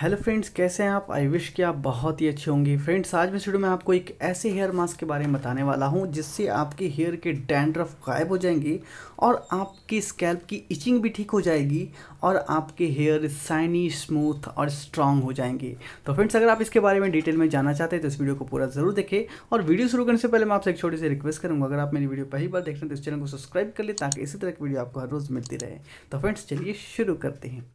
hello friends कैसे हैं आप आई विश कि आप बहुत ही अच्छे होंगे फ्रेंड्स आज मैं वीडियो में आपको एक ऐसे हेयर मास्क के बारे में बताने वाला हूं जिससे आपके हेयर के डैंड्रफ गायब हो जाएंगे और आपकी स्कैल्प की इचिंग भी ठीक हो जाएगी और आपके हेयर शाइनी स्मूथ और स्ट्रांग हो जाएंगे तो फ्रेंड्स अगर आप इसके बारे में डिटेल में जानना चाहते हैं तो इस वीडियो को पूरा ज़रूर देखें और वीडियो शुरू करने से पहले मैं आपसे एक छोटी सी रिक्वेस्ट करूँगा अगर आप मेरी वीडियो पहली बार देख रहे हैं तो इस चैनल को सब्सक्राइब कर लें ताकि इसी तरह की वीडियो आपको हर रोज़ मिलती रहे तो फ्रेंड्स चलिए शुरू करते हैं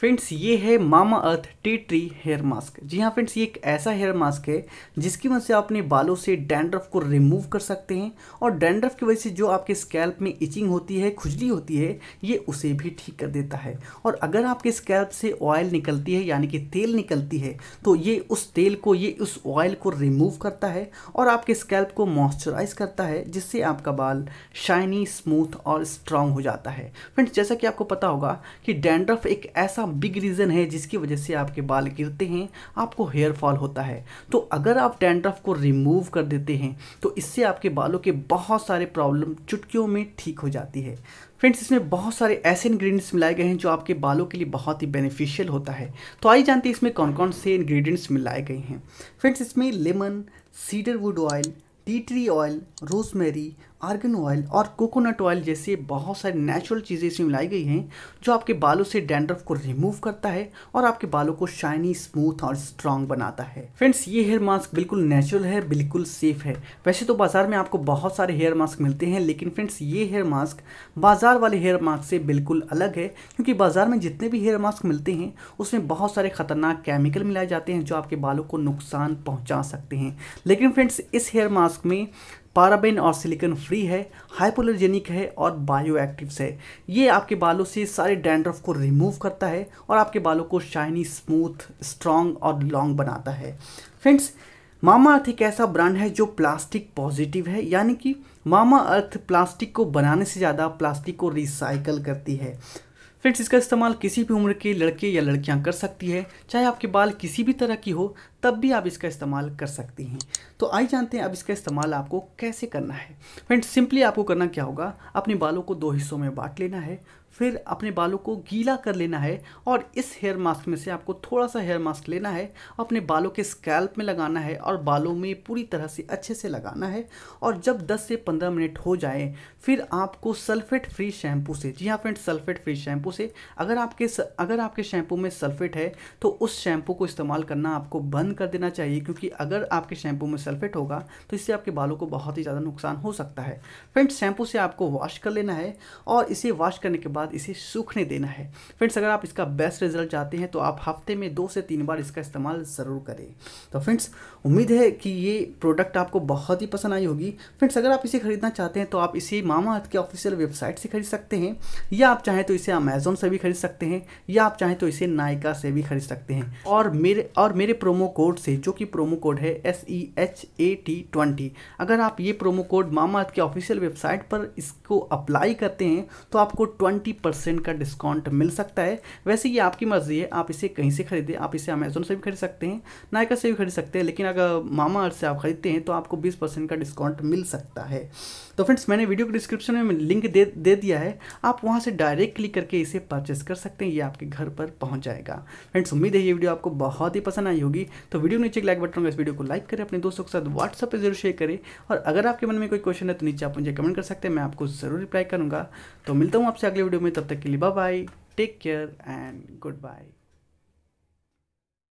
फ्रेंड्स ये है Mamaearth tea tree hair mask जी हाँ फ्रेंड्स ये एक ऐसा हेयर मास्क है जिसकी वजह से आप अपने बालों से डैंड्रफ को रिमूव कर सकते हैं और डैंड्रफ की वजह से जो आपके स्कैल्प में इचिंग होती है खुजली होती है ये उसे भी ठीक कर देता है और अगर आपके स्कैल्प से ऑयल निकलती है यानी कि तेल निकलती है तो ये उस तेल को ये उस ऑयल को रिमूव करता है और आपके स्कैल्प को मॉइस्चराइज करता है जिससे आपका बाल शाइनी स्मूथ और स्ट्रांग हो जाता है फ्रेंड्स जैसा कि आपको पता होगा कि डैंड्रफ एक ऐसा बिग रीज़न है जिसकी वजह से आपके बाल गिरते हैं आपको हेयर फॉल होता है तो अगर आप डेंड्रफ को रिमूव कर देते हैं तो इससे आपके बालों के बहुत सारे प्रॉब्लम चुटकियों में ठीक हो जाती है फ्रेंड्स इसमें बहुत सारे ऐसे इंग्रेडिएंट्स मिलाए गए हैं जो आपके बालों के लिए बहुत ही बेनिफिशियल होता है तो आइए जानते हैं इसमें कौन कौन से इंग्रेडिएंट्स मिलाए गए हैं फ्रेंड्स इसमें lemon cedarwood oil tea tree oil rosemary argan oil और कोकोनट ऑयल जैसे बहुत सारी नेचुरल चीज़ें इसमें मिलाई गई हैं जो आपके बालों से डैंड्रफ को रिमूव करता है और आपके बालों को शाइनी स्मूथ और स्ट्रांग बनाता है फ्रेंड्स ये हेयर मास्क बिल्कुल नेचुरल है बिल्कुल सेफ है वैसे तो बाजार में आपको बहुत सारे हेयर मास्क मिलते हैं लेकिन फ्रेंड्स ये हेयर मास्क बाजार वाले हेयर मास्क से बिल्कुल अलग है क्योंकि बाजार में जितने भी हेयर मास्क मिलते हैं उसमें बहुत सारे खतरनाक केमिकल मिलाए जाते हैं जो आपके बालों को नुकसान पहुँचा सकते हैं लेकिन फ्रेंड्स इस हेयर मास्क में पाराबेन और सिलिकन फ्री है हाइपोलोजेनिक है और बायो एक्टिव है ये आपके बालों से सारे डैंड्रफ को रिमूव करता है और आपके बालों को शाइनी स्मूथ स्ट्रॉन्ग और लॉन्ग बनाता है फ्रेंड्स मामा अर्थ एक ऐसा ब्रांड है जो प्लास्टिक पॉजिटिव है यानी कि मामा अर्थ प्लास्टिक को बनाने से ज़्यादा प्लास्टिक को रिसाइकल करती है फ्रेंड्स इसका इस्तेमाल किसी भी उम्र के लड़के या लड़कियां कर सकती है चाहे आपके बाल किसी भी तरह की हो तब भी आप इसका इस्तेमाल कर सकती हैं तो आइए जानते हैं अब इसका इस्तेमाल आपको कैसे करना है फ्रेंड सिंपली आपको करना क्या होगा अपने बालों को दो हिस्सों में बांट लेना है फिर अपने बालों को गीला कर लेना है और इस हेयर मास्क में से आपको थोड़ा सा हेयर मास्क लेना है अपने बालों के स्कैल्प में लगाना है और बालों में पूरी तरह से अच्छे से लगाना है और जब 10 से 15 मिनट हो जाए फिर आपको सल्फेट फ्री शैम्पू से जी हाँ फ्रेंड सल्फेट फ्री शैम्पू से अगर आपके अगर आपके शैम्पू में सल्फेट है तो उस शैम्पू को इस्तेमाल करना आपको बंद बंद कर देना चाहिए क्योंकि अगर आपके शैम्पू में सल्फेट होगा तो इससे आपके बालों को बहुत ही ज़्यादा नुकसान हो सकता है फ्रेंड्स शैम्पू से आपको वॉश कर लेना है और इसे वॉश करने के बाद इसे सूखने देना है फ्रेंड्स अगर आप इसका बेस्ट रिजल्ट चाहते हैं तो आप हफ्ते में दो से तीन बार इसका इस्तेमाल ज़रूर करें तो फ्रेंड्स उम्मीद है कि ये प्रोडक्ट आपको बहुत ही पसंद आई होगी फ्रेंड्स अगर आप इसे खरीदना चाहते हैं तो आप इसे मामा अर्थ के ऑफिशियल वेबसाइट से खरीद सकते हैं या आप चाहें तो इसे अमेजोन से भी खरीद सकते हैं या आप चाहें तो इसे नायका से भी खरीद सकते हैं और मेरे और मेरे प्रोमो कोड से जो कि प्रोमो कोड है S E H A T twenty अगर आप ये प्रोमो कोड मामा के ऑफिशियल वेबसाइट पर इसको अप्लाई करते हैं तो आपको ट्वेंटी परसेंट का डिस्काउंट मिल सकता है वैसे ये आपकी मर्ज़ी है आप इसे कहीं से खरीदें आप इसे अमेजोन से भी खरीद सकते हैं नायका से भी खरीद सकते हैं लेकिन अगर मामा से आप खरीदते हैं तो आपको बीस परसेंट का डिस्काउंट मिल सकता है तो फ्रेंड्स मैंने वीडियो के डिस्क्रिप्शन में लिंक दे दे दिया है आप वहाँ से डायरेक्ट क्लिक करके इसे परचेस कर सकते हैं ये आपके घर पर पहुँच जाएगा फ्रेंड्स उम्मीद है ये वीडियो आपको बहुत ही पसंद आई होगी तो वीडियो नीचे लाइक बटन इस वीडियो को लाइक करें अपने दोस्तों के साथ व्हाट्सअप पर जरूर शेयर करें और अगर आपके मन में कोई क्वेश्चन है तो नीचे आप मुझे कमेंट कर सकते हैं मैं आपको जरूर रिप्लाई करूँगा तो मिलता हूँ आपसे अगले वीडियो में तब तक के लिए bye take care and good bye